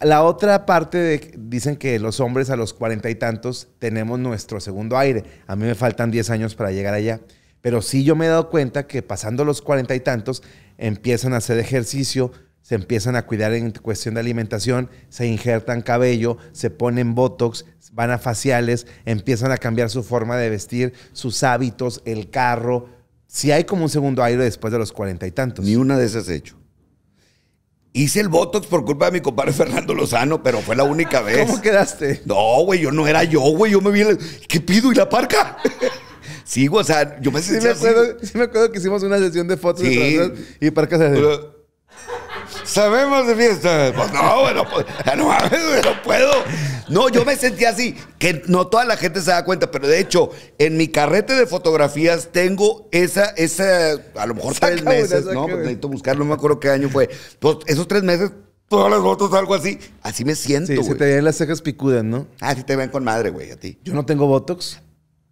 La otra parte dicen que los hombres a los cuarenta y tantos tenemos nuestro segundo aire. A mí me faltan diez años para llegar allá. Pero sí yo me he dado cuenta que pasando los cuarenta y tantos empiezan a hacer ejercicio, se empiezan a cuidar en cuestión de alimentación, se injertan cabello, se ponen botox, van a faciales, empiezan a cambiar su forma de vestir, sus hábitos, el carro. Si sí hay como un segundo aire después de los cuarenta y tantos. Ni una de esas he hecho. Hice el Botox por culpa de mi compadre Fernando Lozano, pero fue la única vez. ¿Cómo quedaste? No, güey, yo no era yo, güey. Yo me vi, el... ¿qué pido? ¿Y la parca? sí, güey, o sea, yo me sentía sí me, acuerdo, sí me acuerdo que hicimos una sesión de fotos y parca se sabemos de fiesta. Pues no, bueno, pues, no no puedo. No, yo me sentía así, que no toda la gente se da cuenta, pero de hecho, en mi carrete de fotografías tengo esa, esa, a lo mejor tres meses, ¿no? Pues necesito buscarlo, no me acuerdo qué año fue. Pues esos tres meses todas las fotos, algo así. Así me siento, güey. Sí, se te ven las cejas picudas, ¿no? Ah, sí te ven con madre, güey, a ti. Yo no tengo Botox.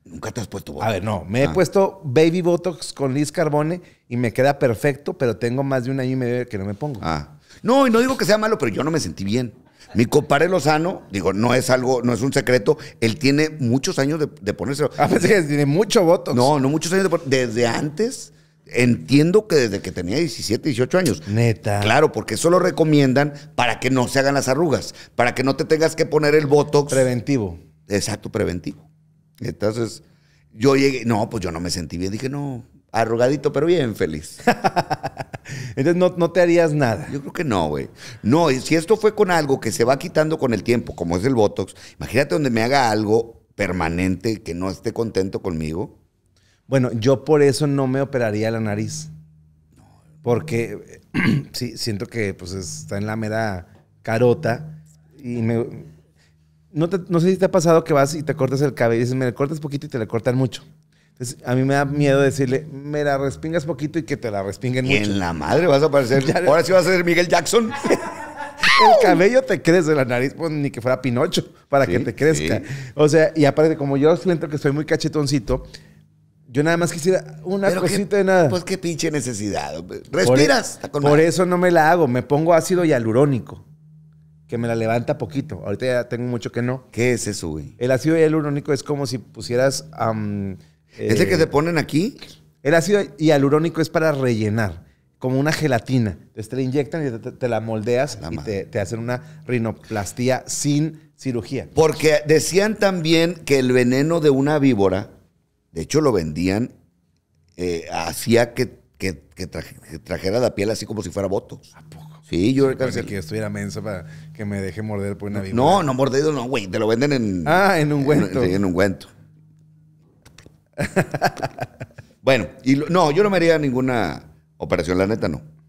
Nunca te has puesto Botox. A ver, no. Me he ah. puesto Baby Botox con Liz Carbone y me queda perfecto, pero tengo más de un año y medio que no me pongo. Ah. No, y no digo que sea malo, pero yo no me sentí bien. Mi compadre Lozano, digo, no es algo, no es un secreto. Él tiene muchos años de, de ponerse. Ah, pensé que tiene mucho Botox. No, no muchos años de Desde antes, entiendo que desde que tenía 17, 18 años. Neta. Claro, porque eso lo recomiendan para que no se hagan las arrugas, para que no te tengas que poner el Botox. Preventivo. Exacto, preventivo. Entonces, yo llegué, no, pues yo no me sentí bien. Dije, no, arrugadito, pero bien feliz. Entonces, no, te harías nada. Yo creo que no, güey. No, si esto fue con algo que se va quitando con el tiempo, como es el Botox, imagínate donde me haga algo permanente que no esté contento conmigo. Bueno, yo por eso no me operaría la nariz. Porque sí, siento que pues está en la mera carota y me, no, sé si te ha pasado que vas y te cortas el cabello y dices, me le cortas poquito y te le cortan mucho. Entonces, a mí me da miedo decirle, me la respingas poquito y que te la respinguen mucho. en la madre vas a parecer. Ahora sí vas a ser Miguel Jackson. el cabello te de la nariz, pues, ni que fuera Pinocho para que te crezca. O sea, y aparte, como yo siento que soy muy cachetoncito, yo nada más quisiera una cosita de nada. Pues qué pinche necesidad. E- Respiras. por eso no me la hago, me pongo ácido hialurónico que me la levanta poquito. Ahorita ya tengo mucho que no. ¿Qué es eso, güey? El ácido hialurónico es como si pusieras... ¿Este que eh, te ponen aquí? El ácido hialurónico es para rellenar, como una gelatina. Entonces te la inyectan y te, la moldeas y te, hacen una rinoplastía sin cirugía. Porque decían también que el veneno de una víbora, de hecho lo vendían, eh, hacía que, trajera la piel así como si fuera voto ¿A poco? Sí, yo alcancé. que estuviera mensa para que me deje morder por una víbora. No, no mordido, no, güey. Te lo venden en. Ah, en cuento. En, bueno, y no, yo no me haría ninguna operación, la neta, no.